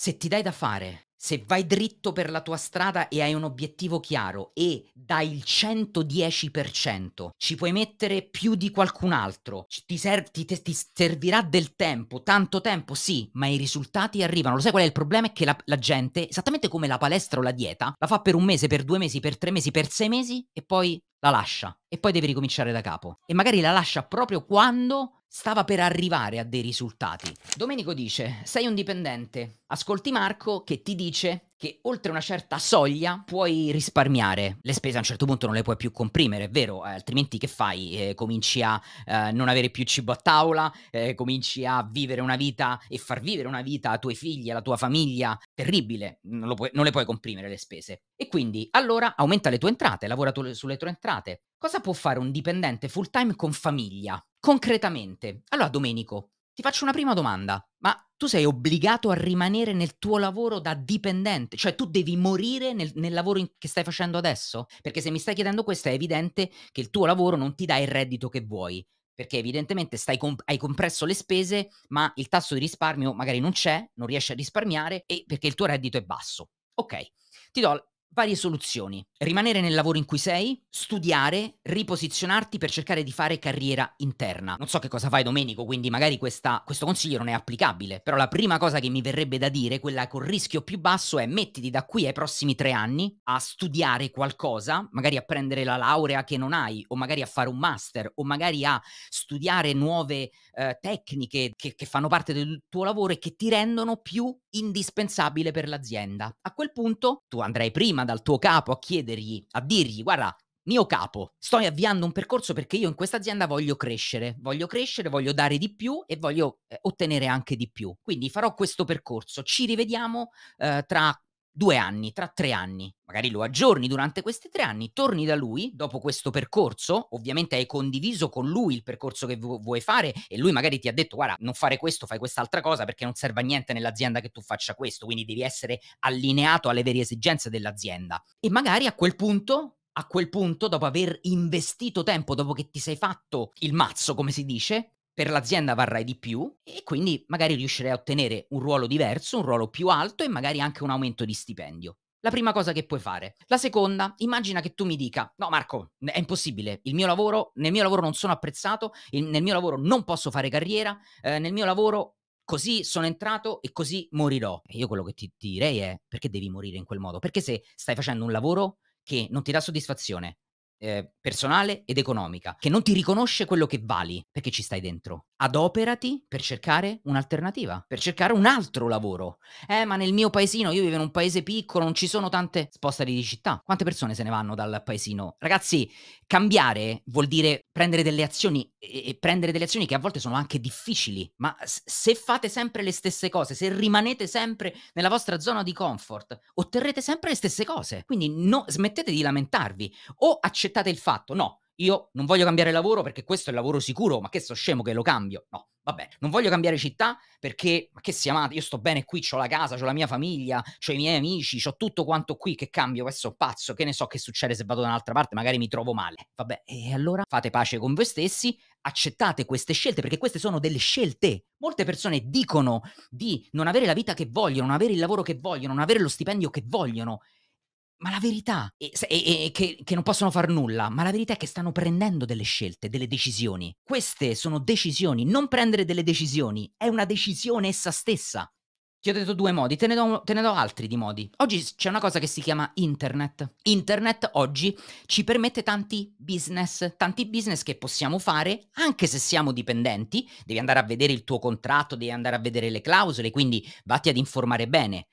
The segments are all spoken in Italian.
Se ti dai da fare, se vai dritto per la tua strada e hai un obiettivo chiaro e dai il 110%, ci puoi mettere più di qualcun altro, ti, serv- ti, te- ti servirà del tempo, tanto tempo sì, ma i risultati arrivano. Lo sai qual è il problema? È che la, la gente, esattamente come la palestra o la dieta, la fa per un mese, per due mesi, per tre mesi, per sei mesi e poi la lascia e poi devi ricominciare da capo. E magari la lascia proprio quando Stava per arrivare a dei risultati. Domenico dice: Sei un dipendente. Ascolti Marco che ti dice che oltre una certa soglia puoi risparmiare. Le spese a un certo punto non le puoi più comprimere, è vero, eh, altrimenti che fai? Eh, cominci a eh, non avere più cibo a tavola, eh, cominci a vivere una vita e far vivere una vita a tuoi figli, alla tua famiglia, terribile, non, puoi, non le puoi comprimere le spese. E quindi allora aumenta le tue entrate, lavora tu, sulle tue entrate. Cosa può fare un dipendente full time con famiglia? Concretamente, allora Domenico, ti faccio una prima domanda, ma tu sei obbligato a rimanere nel tuo lavoro da dipendente, cioè tu devi morire nel, nel lavoro in, che stai facendo adesso? Perché se mi stai chiedendo questo è evidente che il tuo lavoro non ti dà il reddito che vuoi, perché evidentemente comp- hai compresso le spese, ma il tasso di risparmio magari non c'è, non riesci a risparmiare e perché il tuo reddito è basso. Ok, ti do varie soluzioni. Rimanere nel lavoro in cui sei, studiare, riposizionarti per cercare di fare carriera interna. Non so che cosa fai Domenico, quindi magari questa, questo consiglio non è applicabile, però la prima cosa che mi verrebbe da dire, quella col rischio più basso, è mettiti da qui ai prossimi tre anni a studiare qualcosa, magari a prendere la laurea che non hai, o magari a fare un master, o magari a studiare nuove eh, tecniche che, che fanno parte del tuo lavoro e che ti rendono più indispensabile per l'azienda. A quel punto tu andrai prima dal tuo capo a chiedergli, a dirgli, guarda, mio capo, sto avviando un percorso perché io in questa azienda voglio crescere, voglio crescere, voglio dare di più e voglio eh, ottenere anche di più. Quindi farò questo percorso. Ci rivediamo eh, tra due anni, tra tre anni, magari lo aggiorni durante questi tre anni, torni da lui dopo questo percorso, ovviamente hai condiviso con lui il percorso che vu- vuoi fare e lui magari ti ha detto guarda non fare questo, fai quest'altra cosa perché non serve a niente nell'azienda che tu faccia questo, quindi devi essere allineato alle vere esigenze dell'azienda e magari a quel punto a quel punto, dopo aver investito tempo, dopo che ti sei fatto il mazzo, come si dice, per l'azienda varrai di più e quindi magari riuscirai a ottenere un ruolo diverso, un ruolo più alto e magari anche un aumento di stipendio. La prima cosa che puoi fare. La seconda, immagina che tu mi dica, no Marco, è impossibile, mio lavoro, nel mio lavoro non sono apprezzato, nel mio lavoro non posso fare carriera, eh, nel mio lavoro così sono entrato e così morirò. E io quello che ti direi è perché devi morire in quel modo? Perché se stai facendo un lavoro che non ti dà soddisfazione, eh, personale ed economica, che non ti riconosce quello che vali perché ci stai dentro. Adoperati per cercare un'alternativa, per cercare un altro lavoro. Eh, ma nel mio paesino, io vivo in un paese piccolo, non ci sono tante spostati di città. Quante persone se ne vanno dal paesino? Ragazzi, cambiare vuol dire prendere delle azioni e prendere delle azioni che a volte sono anche difficili, ma se fate sempre le stesse cose, se rimanete sempre nella vostra zona di comfort, otterrete sempre le stesse cose. Quindi no, smettete di lamentarvi o accettate accettate il fatto, no, io non voglio cambiare lavoro perché questo è il lavoro sicuro, ma che sto scemo che lo cambio, no, vabbè, non voglio cambiare città perché, ma che sia amato, io sto bene qui, ho la casa, ho la mia famiglia, ho i miei amici, ho tutto quanto qui, che cambio, questo pazzo, che ne so che succede se vado da un'altra parte, magari mi trovo male, vabbè, e allora fate pace con voi stessi, accettate queste scelte perché queste sono delle scelte. Molte persone dicono di non avere la vita che vogliono, non avere il lavoro che vogliono, non avere lo stipendio che vogliono ma la verità è, è, è che, che, non possono far nulla, ma la verità è che stanno prendendo delle scelte, delle decisioni. Queste sono decisioni, non prendere delle decisioni è una decisione essa stessa. Ti ho detto due modi, te ne do, te ne do altri di modi. Oggi c'è una cosa che si chiama internet. Internet oggi ci permette tanti business, tanti business che possiamo fare anche se siamo dipendenti. Devi andare a vedere il tuo contratto, devi andare a vedere le clausole, quindi vatti ad informare bene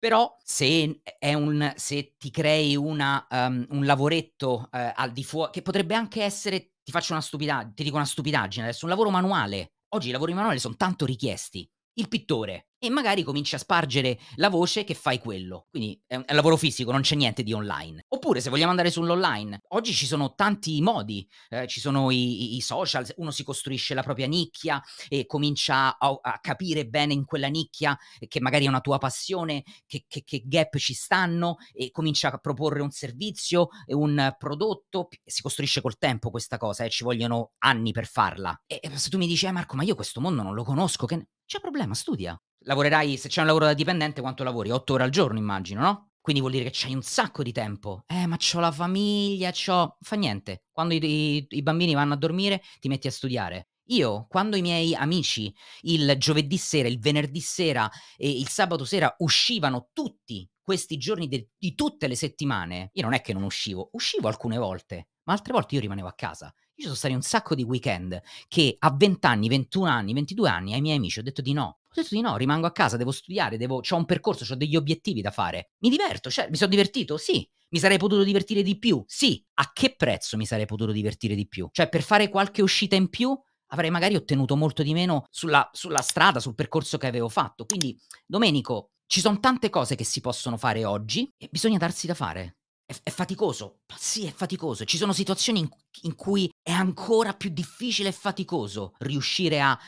però se, un, se ti crei una, um, un lavoretto uh, al di fuori, che potrebbe anche essere, ti faccio una stupidaggine, ti dico una stupidaggine adesso, un lavoro manuale. Oggi i lavori manuali sono tanto richiesti. Il pittore, e magari cominci a spargere la voce che fai quello. Quindi è un, lavoro fisico, non c'è niente di online. Oppure se vogliamo andare sull'online, oggi ci sono tanti modi, eh, ci sono i, i, social, uno si costruisce la propria nicchia e comincia a, a, capire bene in quella nicchia che magari è una tua passione, che, che, che gap ci stanno e comincia a proporre un servizio, un prodotto, si costruisce col tempo questa cosa e eh, ci vogliono anni per farla. E, e se tu mi dici, eh, Marco, ma io questo mondo non lo conosco, che... C'è problema, studia lavorerai, se c'è un lavoro da dipendente, quanto lavori? 8 ore al giorno, immagino, no? Quindi vuol dire che c'hai un sacco di tempo. Eh, ma c'ho la famiglia, c'ho... Fa niente. Quando i, i, i bambini vanno a dormire, ti metti a studiare. Io, quando i miei amici il giovedì sera, il venerdì sera e il sabato sera uscivano tutti questi giorni de- di tutte le settimane, io non è che non uscivo, uscivo alcune volte, ma altre volte io rimanevo a casa. Io ci sono stati un sacco di weekend che a 20 anni, 21 anni, 22 anni ai miei amici ho detto di no, ho detto di no, rimango a casa, devo studiare, devo, ho un percorso, ho degli obiettivi da fare. Mi diverto, cioè, mi sono divertito? Sì. Mi sarei potuto divertire di più? Sì. A che prezzo mi sarei potuto divertire di più? Cioè, per fare qualche uscita in più, avrei magari ottenuto molto di meno sulla, sulla, strada, sul percorso che avevo fatto. Quindi, Domenico, ci sono tante cose che si possono fare oggi e bisogna darsi da fare. È, è faticoso, sì, è faticoso. Ci sono situazioni in, in, cui è ancora più difficile e faticoso riuscire a,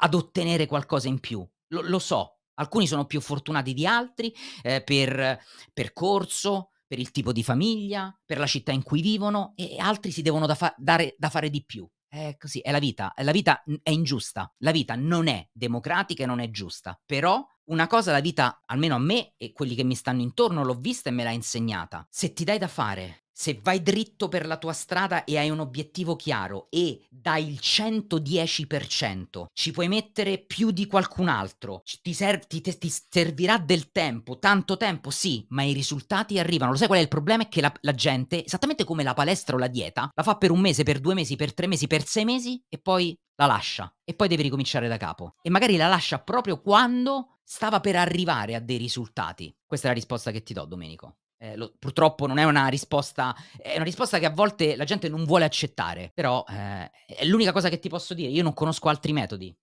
ad ottenere qualcosa in più. Lo, lo so, alcuni sono più fortunati di altri eh, per percorso, per il tipo di famiglia, per la città in cui vivono e altri si devono da fa- dare da fare di più. È così, è la vita, la vita è ingiusta, la vita non è democratica e non è giusta, però una cosa la vita, almeno a me e quelli che mi stanno intorno, l'ho vista e me l'ha insegnata. Se ti dai da fare, se vai dritto per la tua strada e hai un obiettivo chiaro e dai il 110%, ci puoi mettere più di qualcun altro, ti, serv- ti, te- ti servirà del tempo, tanto tempo sì, ma i risultati arrivano. Lo sai qual è il problema? È che la, la gente, esattamente come la palestra o la dieta, la fa per un mese, per due mesi, per tre mesi, per sei mesi e poi la lascia e poi devi ricominciare da capo. E magari la lascia proprio quando stava per arrivare a dei risultati? Questa è la risposta che ti do, Domenico. Eh, lo, purtroppo non è una risposta, è una risposta che a volte la gente non vuole accettare, però eh, è l'unica cosa che ti posso dire, io non conosco altri metodi